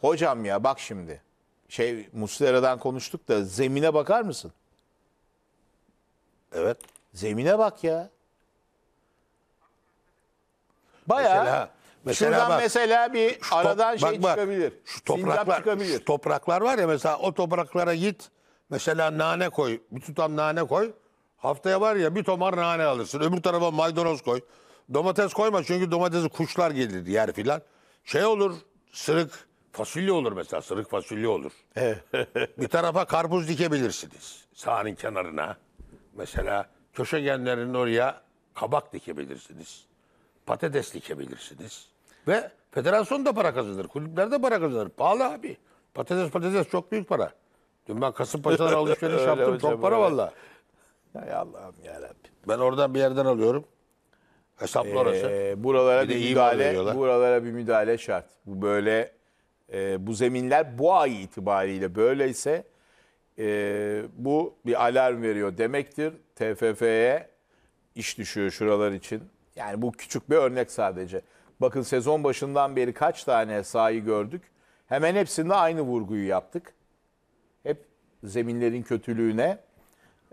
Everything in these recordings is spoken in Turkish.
Hocam ya bak şimdi şey Muslera'dan konuştuk da zemine bakar mısın? Evet. Zemine bak ya. Bayağı mesela, mesela şuradan bak, mesela bir şu aradan top, şey bak, çıkabilir. Şu topraklar, çıkabilir. Şu topraklar var ya mesela o topraklara git. Mesela nane koy. Bir tutam nane koy. Haftaya var ya bir tomar nane alırsın. Öbür tarafa maydanoz koy. Domates koyma çünkü domatesi kuşlar gelir yer filan. Şey olur sırık fasulye olur mesela sırık fasulye olur. bir tarafa karpuz dikebilirsiniz sahanın kenarına. Mesela köşegenlerin oraya kabak dikebilirsiniz. Patates dikebilirsiniz. Ve federasyon da para kazanır. Kulüpler de para kazanır. Pahalı abi. Patates patates çok büyük para. Dün ben Kasımpaşa'dan alışveriş yaptım. çok para öyle. valla. Hay Allah'ım yarabbim. Ben oradan bir yerden alıyorum. Hesaplı ee, orası. Buralara bir, bir müdahale, buralara bir müdahale şart. Bu böyle e, bu zeminler bu ay itibariyle böyleyse e, bu bir alarm veriyor demektir. TFF'ye iş düşüyor şuralar için. Yani bu küçük bir örnek sadece. Bakın sezon başından beri kaç tane sahayı gördük. Hemen hepsinde aynı vurguyu yaptık. Hep zeminlerin kötülüğüne.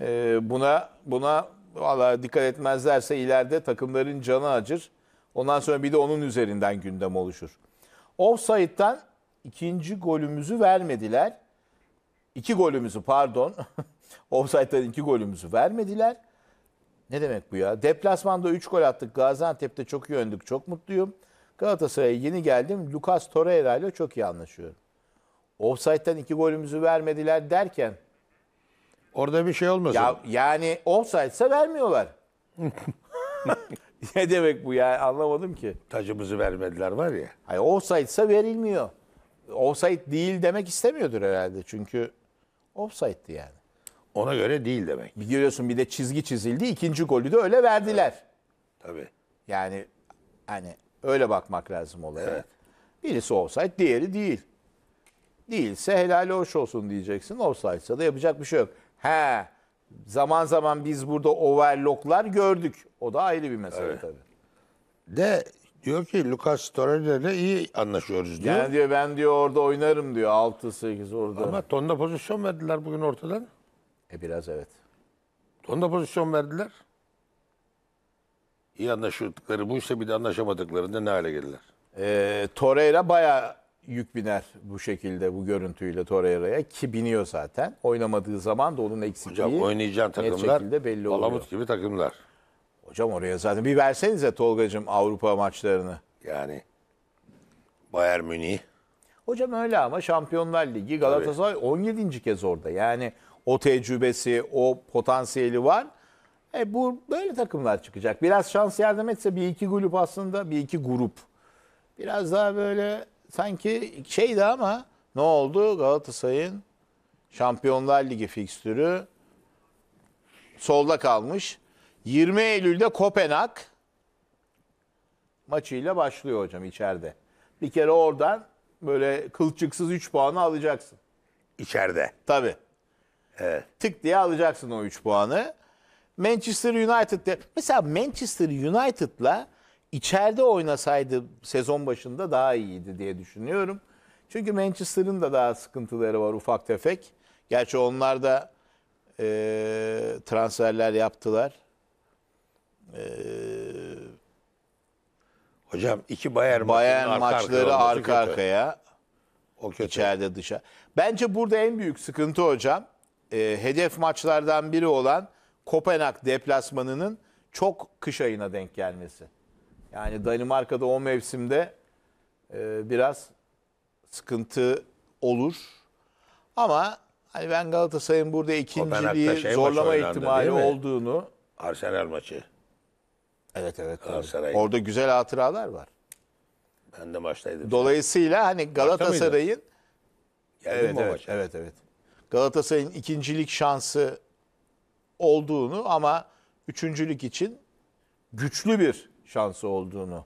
E, buna buna valla dikkat etmezlerse ileride takımların canı acır. Ondan sonra bir de onun üzerinden gündem oluşur. Offside'den ikinci golümüzü vermediler. İki golümüzü pardon. offside'den iki golümüzü vermediler. Ne demek bu ya? Deplasmanda 3 gol attık. Gaziantep'te çok iyi öndük. Çok mutluyum. Galatasaray'a yeni geldim. Lucas Torreira ile çok iyi anlaşıyorum. Offside'den iki golümüzü vermediler derken. Orada bir şey olmaz. Ya, yani offside'sa vermiyorlar. ne demek bu ya anlamadım ki. Tacımızı vermediler var ya. Hayır offside'sa verilmiyor offside değil demek istemiyordur herhalde. Çünkü offside'di yani. Ona göre değil demek. Biliyorsun bir de çizgi çizildi. ikinci golü de öyle verdiler. Tabii. Yani hani öyle bakmak lazım olaya. Evet. Birisi offside, diğeri değil. Değilse helal hoş olsun diyeceksin. Offside'sa da yapacak bir şey yok. He. Zaman zaman biz burada overlocklar gördük. O da ayrı bir mesele Evet. tabii. De diyor ki Lucas Torreira ile iyi anlaşıyoruz diyor. Yani diyor ben diyor orada oynarım diyor 6-8 orada. Ama tonda pozisyon verdiler bugün ortadan. E biraz evet. Tonda pozisyon verdiler. İyi anlaşıldıkları bu ise bir de anlaşamadıklarında ne hale gelirler? E, Torreira baya yük biner bu şekilde bu görüntüyle Torreira'ya ki biniyor zaten. Oynamadığı zaman da onun eksikliği Hocam oynayacağın net takımlar şekilde belli oluyor. Palamut gibi takımlar. Hocam oraya zaten bir versenize Tolgacığım Avrupa maçlarını. Yani Bayern Münih. Hocam öyle ama Şampiyonlar Ligi Galatasaray 17. kez orada. Yani o tecrübesi, o potansiyeli var. E bu böyle takımlar çıkacak. Biraz şans yardım etse bir iki grup aslında bir iki grup. Biraz daha böyle sanki şeydi ama ne oldu Galatasaray'ın Şampiyonlar Ligi fikstürü solda kalmış. 20 Eylül'de Kopenhag maçıyla başlıyor hocam içeride. Bir kere oradan böyle kılçıksız 3 puanı alacaksın. İçeride. Tabii. Evet. Tık diye alacaksın o 3 puanı. Manchester United de mesela Manchester United'la içeride oynasaydı sezon başında daha iyiydi diye düşünüyorum. Çünkü Manchester'ın da daha sıkıntıları var ufak tefek. Gerçi onlar da e, transferler yaptılar. Ee, hocam iki Bayern, Bayern arka maçları arka, arka arkaya. O kötü. İçeride dışa. Bence burada en büyük sıkıntı hocam e, hedef maçlardan biri olan Kopenhag deplasmanının çok kış ayına denk gelmesi. Yani Danimarka'da o mevsimde e, biraz sıkıntı olur. Ama hani ben Galatasaray'ın burada ikinciliği şey zorlama ihtimali olduğunu Arsenal maçı. Evet evet. Galatasaray. Orada güzel hatıralar var. Ben de maçtaydım. Dolayısıyla hani Galatasaray'ın evet, evet, evet evet. Galatasaray'ın ikincilik şansı olduğunu ama üçüncülük için güçlü bir şansı olduğunu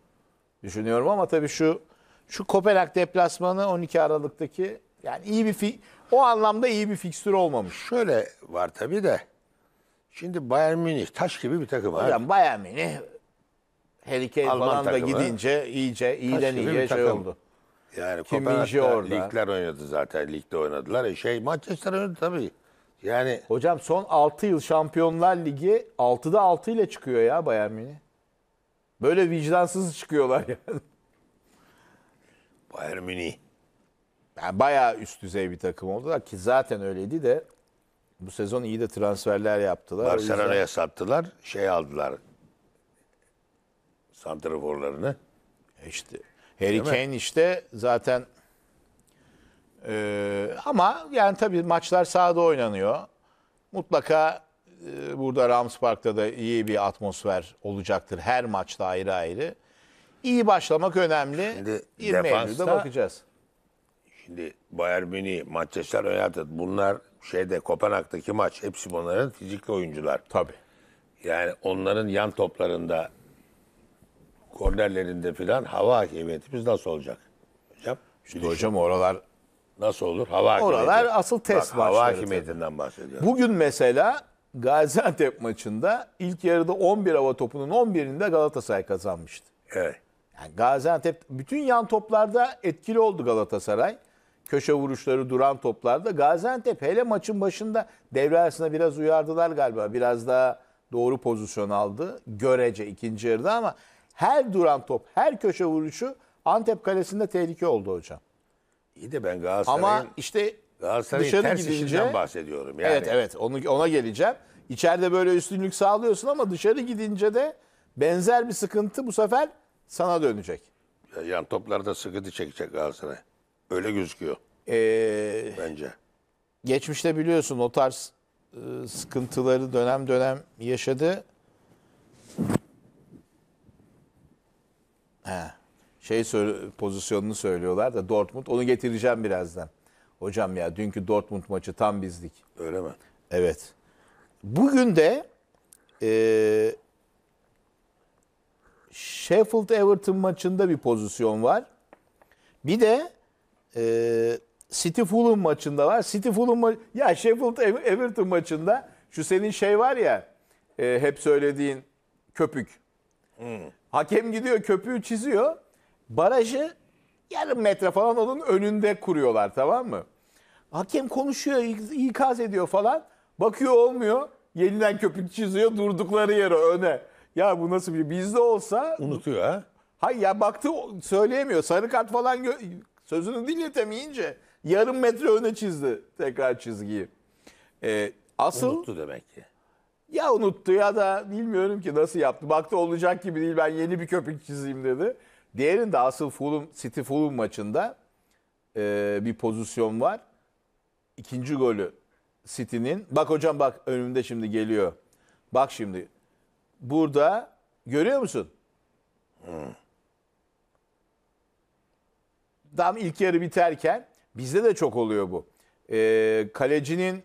düşünüyorum ama tabii şu şu Kopenhag deplasmanı 12 Aralık'taki yani iyi bir fi- o anlamda iyi bir fikstür olmamış. Şöyle var tabii de. Şimdi Bayern Münih taş gibi bir takım abi. Hocam Bayern Münih Harry Kane Alman falan da gidince iyice iyiden gibi bir iyiye şey takım. oldu. Yani Kim Kopenhag'da orada. ligler oynadı zaten. Ligde oynadılar. E şey Manchester oynadı tabii. Yani Hocam son 6 yıl Şampiyonlar Ligi 6'da 6 ile çıkıyor ya Bayern Münih. Böyle vicdansız çıkıyorlar yani. Bayern Münih. yani bayağı üst düzey bir takım oldular ki zaten öyleydi de bu sezon iyi de transferler yaptılar. Barcelona'ya sattılar. Şey aldılar santraforlarını. İşte Harry Kane işte zaten ee, ama yani tabii maçlar sahada oynanıyor. Mutlaka e, burada Rams Park'ta da iyi bir atmosfer olacaktır. Her maçta ayrı ayrı. İyi başlamak önemli. Şimdi 20 defansta- bakacağız. Şimdi Bayern Münih, Manchester United bunlar şeyde Kopenhag'daki maç hepsi bunların fizikli oyuncular. Tabii. Yani onların yan toplarında kornerlerinde filan hava hakimiyetimiz nasıl olacak? Hocam, Şimdi hocam oralar nasıl olur? Hava hakimiyeti. Oralar asıl test Bak, Hava başları hakimiyetinden bahsediyorum. Bugün mesela Gaziantep maçında ilk yarıda 11 hava topunun 11'inde Galatasaray kazanmıştı. Evet. Yani Gaziantep bütün yan toplarda etkili oldu Galatasaray. Köşe vuruşları duran toplarda Gaziantep hele maçın başında devre arasında biraz uyardılar galiba. Biraz daha doğru pozisyon aldı. Görece ikinci yarıda ama her duran top, her köşe vuruşu Antep kalesinde tehlike oldu hocam. İyi de ben Galatasaray'ın Ama işte Galatasaray'ın dışarı ters gidince bahsediyorum yani. Evet evet onu ona geleceğim. İçeride böyle üstünlük sağlıyorsun ama dışarı gidince de benzer bir sıkıntı bu sefer sana dönecek. Yani toplarda sıkıntı çekecek Galatasaray. Öyle gözüküyor Ee, bence. geçmişte biliyorsun o tarz e, sıkıntıları dönem dönem yaşadı. He. Şey pozisyonunu söylüyorlar da Dortmund onu getireceğim birazdan. Hocam ya dünkü Dortmund maçı tam bizlik. Öyle mi? Evet. Bugün de e, Sheffield Everton maçında bir pozisyon var. Bir de e, City Fulham maçında var. City Fulham ma- ya Sheffield Everton maçında şu senin şey var ya e, hep söylediğin köpük. Hakem gidiyor köpüğü çiziyor. Barajı yarım metre falan onun önünde kuruyorlar tamam mı? Hakem konuşuyor, ikaz ediyor falan. Bakıyor olmuyor. Yeniden köpük çiziyor durdukları yere öne. Ya bu nasıl bir bizde olsa unutuyor ha? Hayır ya baktı söyleyemiyor. Sarı kart falan gö- sözünü dinletemeyince yarım metre öne çizdi tekrar çizgiyi. Ee, asıl Unuttu demek ki. Ya unuttu ya da bilmiyorum ki nasıl yaptı. Baktı olacak gibi değil ben yeni bir köpük çizeyim dedi. Diğerinde asıl Fulham, City Fulham maçında e, bir pozisyon var. İkinci golü City'nin. Bak hocam bak önümde şimdi geliyor. Bak şimdi. Burada görüyor musun? Tam ilk yarı biterken bizde de çok oluyor bu. E, kalecinin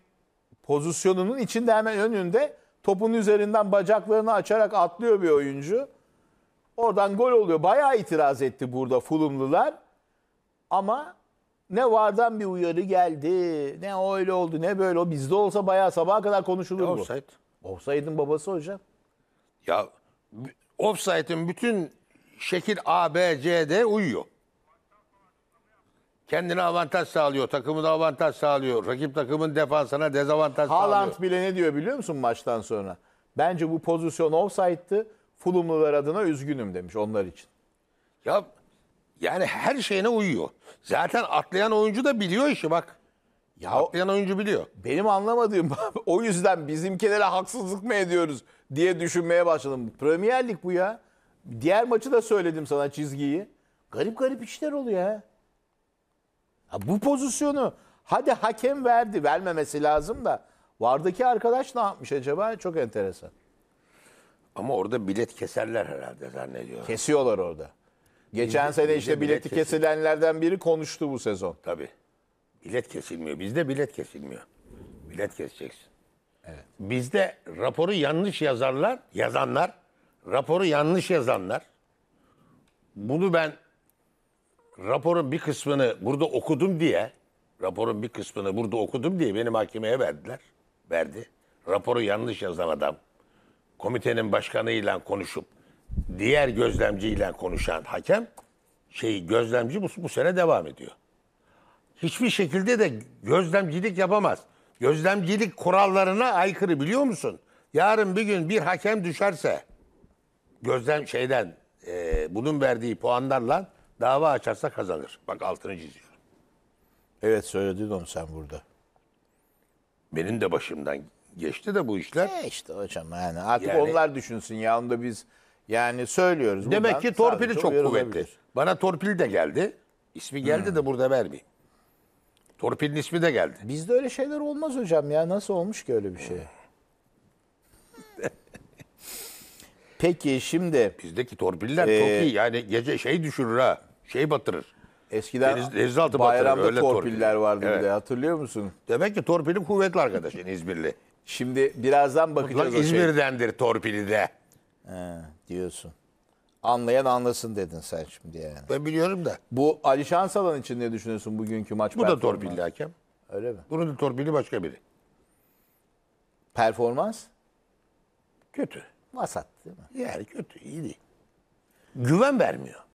pozisyonunun içinde hemen önünde Topun üzerinden bacaklarını açarak atlıyor bir oyuncu. Oradan gol oluyor. Bayağı itiraz etti burada Fulumlular. Ama ne vardan bir uyarı geldi, ne öyle oldu, ne böyle. O bizde olsa bayağı sabaha kadar konuşulur bu. Offside. Offside'ın babası hocam. Ya offside'ın bütün şekil A, B, C, D uyuyor. Kendine avantaj sağlıyor, takımına avantaj sağlıyor. Rakip takımın defansına dezavantaj Haaland sağlıyor. bile ne diyor biliyor musun maçtan sonra? Bence bu pozisyon offside'tı. Fulumlular adına üzgünüm demiş onlar için. Ya yani her şeyine uyuyor. Zaten atlayan oyuncu da biliyor işi bak. Ya atlayan oyuncu biliyor. Benim anlamadığım o yüzden bizimkilere haksızlık mı ediyoruz diye düşünmeye başladım. Premier Lig bu ya. Diğer maçı da söyledim sana çizgiyi. Garip garip işler oluyor ha. Bu pozisyonu hadi hakem verdi vermemesi lazım da vardaki arkadaş ne yapmış acaba çok enteresan. Ama orada bilet keserler herhalde zannediyorum. Kesiyorlar orada. Geçen Bizde- sene işte bilet bileti kesildi. kesilenlerden biri konuştu bu sezon. Tabii. Bilet kesilmiyor. Bizde bilet kesilmiyor. Bilet keseceksin. Evet. Bizde raporu yanlış yazarlar, yazanlar, raporu yanlış yazanlar. Bunu ben raporun bir kısmını burada okudum diye, raporun bir kısmını burada okudum diye beni mahkemeye verdiler. Verdi. Raporu yanlış yazan adam, komitenin başkanıyla konuşup, diğer gözlemciyle konuşan hakem, şeyi gözlemci bu, bu sene devam ediyor. Hiçbir şekilde de gözlemcilik yapamaz. Gözlemcilik kurallarına aykırı biliyor musun? Yarın bir gün bir hakem düşerse gözlem şeyden e, bunun verdiği puanlarla Dava açarsa kazanır. Bak altını çiziyor. Evet söyledin onu sen burada. Benim de başımdan geçti de bu işler. E işte hocam yani artık Yani- onlar düşünsün ya onu da biz yani söylüyoruz. Demek Buradan ki torpili çok kuvvetli. Bana torpil de geldi. İsmi geldi hmm. de burada vermeyeyim. Torpilin ismi de geldi. Bizde öyle şeyler olmaz hocam ya nasıl olmuş ki öyle bir şey? Peki şimdi Bizdeki torpiller çok ee, iyi. Yani gece şey düşürür ha şey batırır. Eskiden Deniz, bayramda batırır, torpiller vardı evet. bir de hatırlıyor musun? Demek ki torpili kuvvetli arkadaşın İzmirli. Şimdi birazdan bakacağız. Mutlak şey. İzmir'dendir şey. torpili de. He, diyorsun. Anlayan anlasın dedin sen şimdi yani. Ben biliyorum da. Bu Ali Şansalan için ne düşünüyorsun bugünkü maç? Bu da torpilli hakem. Öyle mi? Bunun da torpili başka biri. Performans? Kötü. Vasat değil mi? Yani kötü, iyi değil. Güven vermiyor.